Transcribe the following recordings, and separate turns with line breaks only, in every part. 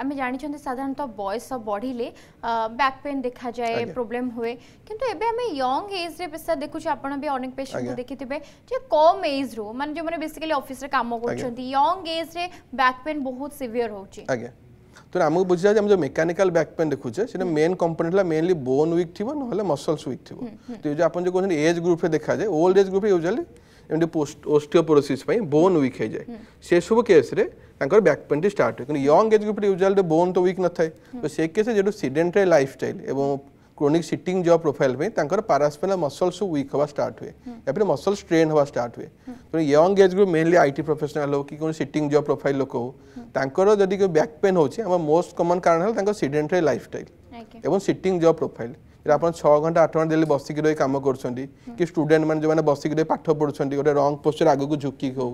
ଆମେ ଜାଣିଛନ୍ତି ସାଧାରଣତଃ ବୟସ ବଢ଼ିଲେ ବ୍ୟାକ୍ ପେନ୍ ଦେଖାଯାଏ ପ୍ରୋବ୍ଲେମ୍ ହୁଏ କିନ୍ତୁ ଏବେ ଆମେ ୟଙ୍ଗ ଏଜ୍ରେ ବେଶା ଦେଖୁଛୁ ଆପଣ ବି ଅନେକ ପେସେଣ୍ଟକୁ ଦେଖିଥିବେ ଯେ କମ୍ ଏଜ୍ରୁ ମାନେ ଯେଉଁମାନେ ବେସିକାଲି ଅଫିସରେ କାମ କରୁଛନ୍ତି ୟଙ୍ଗ ଏଜ୍ରେ ବ୍ୟାକ୍ ପେନ୍ ବହୁତ ସିଭିୟର ହେଉଛି
ଆଜ୍ଞା তো আমি বুঝি যাচ্ছে আমি যে মেকানিকাল ব্যাক পেন দেখুছে সেটা মেন কম্পোনেন্ট হল মেনলি বোন উইক থিব নহলে মসলস উইক থিব তো যে আপনি যে কোন এজ গ্রুপে দেখা যায় ওল্ড এজ গ্রুপে ইউজুয়ালি ଏମିତି ଓଷ୍ଟିଓପୋରୋସିସ୍ ପାଇଁ ବୋନ୍ ୱିକ୍ ହେଇଯାଏ ସେସବୁ କେସ୍ରେ ତାଙ୍କର ବ୍ୟାକ୍ ପେନ୍ଟି ଷ୍ଟାର୍ଟ ହୁଏ କିନ୍ତୁ ୟଙ୍ଗ ଏଜ୍ ଗ୍ରୁପ୍ରେ ୟୁଜୁଆଲି ବୋନ୍ ତ ୱିକ୍ ନଥାଏ ତ ସେ କେସ୍ରେ ଯେହେତୁ ସିଡେଣ୍ଟାରୀ ଲାଇଫ୍ ଷ୍ଟାଇଲ୍ ଏବଂ କ୍ରୋନିକ୍ ସିଟିଂ ଜବ୍ ପ୍ରୋଫାଇଲ୍ ପାଇଁ ତାଙ୍କର ପାରାସ୍ପେଲା ମସଲ୍ସ ୱିକ୍ ହେବା ଷ୍ଟାର୍ଟ ହୁଏ ତାପରେ ମସଲ୍ ଷ୍ଟ୍ରେନ୍ ହେବା ଷ୍ଟାର୍ଟ ହୁଏ ତେଣୁ young age group mainly I T professional ହେଉ କି କୌଣସି ସିଟିଂ ଜବ୍ ପ୍ରୋଫାଇଲ୍ ଲୋକ ହେଉ ତାଙ୍କର ଯଦି ବ୍ୟାକ୍ ପେନ୍ ହେଉଛି ଆମର ମୋଷ୍ଟ କମନ୍ କାରଣ ହେଲା ତାଙ୍କର ସିଡେଣ୍ଟାରୀ ଲାଇଫ୍ ଷ୍ଟାଇଲ୍ ଏବଂ ସିଟିଂ ଜବ୍ ପ୍ରୋଫାଇଲ୍ ଆପଣ ଛଅ ଘଣ୍ଟା ଆଠ ଘଣ୍ଟା ଡେଲି ବସିକି ରହି କାମ କରୁଛନ୍ତି କି ଷ୍ଟୁଡେଣ୍ଟମାନେ ଯେଉଁମାନେ ବସିକି ରହି ପାଠ ପଢ଼ୁଛନ୍ତି ଗୋଟେ ରଙ୍ଗ ପୋଷ୍ଟର ଆଗକୁ ଝୁକିକି ହେଉ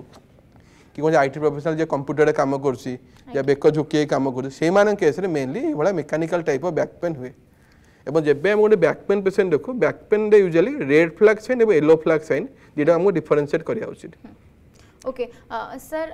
କି କୌଣସି ଆଇ ଟି ପ୍ରଫେସନାଲ୍ ଯିଏ କମ୍ପ୍ୟୁଟରରେ କାମ କରୁଛି ଯାହା ବେକ ଝୁକି ହେଇ କାମ କରୁଛି ସେଇମାନଙ୍କ କେସ୍ରେ ମେନଲି ଏଇଭଳିଆ mechanical type of back pain ହୁଏ এবং যেবে আমি গোটে ব্যাক পেন পেসেন্ট দেখু back pain usually red flag sign এবং ইয়েলো ফ্লাগ সাইন যেটা আমি ডিফরেনসিয়েট করা উচিত
ओके सर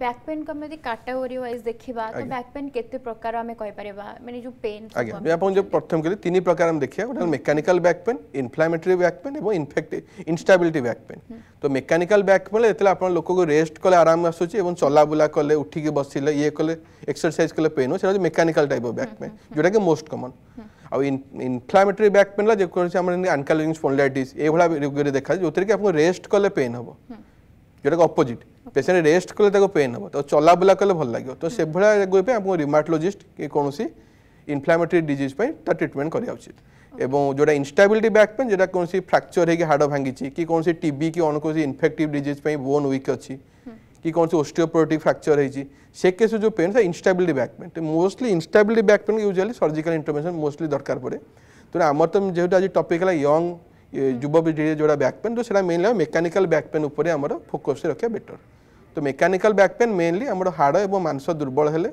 बैक पेन को यदि कैटेगोरी वाइज देखिबा तो बैक पेन केते प्रकार हमें कहि परबा माने जो पेन आगे मैं
आपन जो प्रथम के तीन प्रकार हम देखिया गोटे mechanical back pain inflammatory back pain एवं इन्फेक्ट इनस्टेबिलिटी बैक पेन तो मैकेनिकल बैक पेन एतला अपन लोक को रेस्ट कले आराम आसुची एवं चला बुला कले उठि के हम्म। हम्म। बसिले ये कले एक्सरसाइज कले पेन हो से mechanical type of back pain जोटा के मोस्ट कॉमन बैक पेन ଆଉ ଇନଫ୍ଲାମେଟୋରୀ ବ୍ୟାକ୍ ପେନ୍ ହେଲା ଯେକୌଣସି ଆମର ए भला ଏଇଭଳିଆ ରୋଗରେ ଦେଖାଯାଏ ଯେଉଁଥିରେ के ଆପଣଙ୍କୁ रेस्ट କଲେ पेन ହେବ ଯେଉଁଟାକି ଅପୋଜିଟ୍ ପେସେଣ୍ଟ ରେଷ୍ଟ କଲେ ତାକୁ ପେନ୍ ହେବ ତାକୁ ଚଲାବୁଲା କଲେ ଭଲ ଲାଗିବ ତ ସେଭଳିଆ ରୋଗ ପାଇଁ ଆମକୁ ରିମାଟୋଲୋଜିଷ୍ଟ କି କୌଣସି ଇନଫ୍ଲାମେଟୋରୀ ଡିଜିଜ୍ ପାଇଁ ତା ଟ୍ରିଟମେଣ୍ଟ କରିବା ଉଚିତ ଏବଂ ଯେଉଁଟା ଇନଷ୍ଟାବିଲିଟି ବ୍ୟାକ୍ ପେନ୍ ଯେଉଁଟା କୌଣସି ଫ୍ରାକ୍ଚର ହେଇକି ହାଡ଼ ଭାଙ୍ଗିଛି କି କୌଣସି ଟିବି କି କୌଣସି ଇନଫେକ୍ଟିଭ୍ ଡିଜିଜ୍ ପାଇଁ ବୋନ୍ ୱିକ୍ ଅଛି କି କୌଣସି ଓଷ୍ଟିଓପୋରୋଟିକ୍ ଫ୍ରାକ୍ଚର ହେଇଛି ସେ କେସ୍ରେ ଯେଉଁ ପେନ୍ ସେଟା ଇନଷ୍ଟାବିଲିଟି ବ୍ୟାକ୍ ପେନ୍ ତ mostly instability back pain usually surgical intervention mostly ଦରକାର ପଡ଼େ ତେଣୁ ଆମର ତ ଯେହେତୁ ଆଜି ଟପିକ୍ ହେଲା ୟଙ୍ଗ যুবপিঢ়ির যেটা ব্যাক পেন তো সেটা মেনলি মেকানিকাল ব্যাক পেন উপরে আমার ফোকস রক্ষা বেটর তো মেকানিকাল ব্যাক পেন মেনলি আমার হাড় এবং মাংস দুর্বল হলে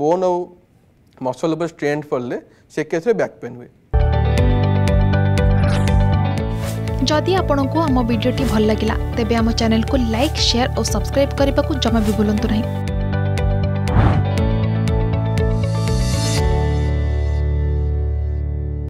বোন ও মসল উপরে স্ট্রেন্থ পড়লে সে কেসে ব্যাক পেন হুয়ে
जदि आपण को आम भिड्टे भल लगा तेब आम चेल्क लाइक सेयार और सब्सक्राइब करने को जमा भी बुलां नहीं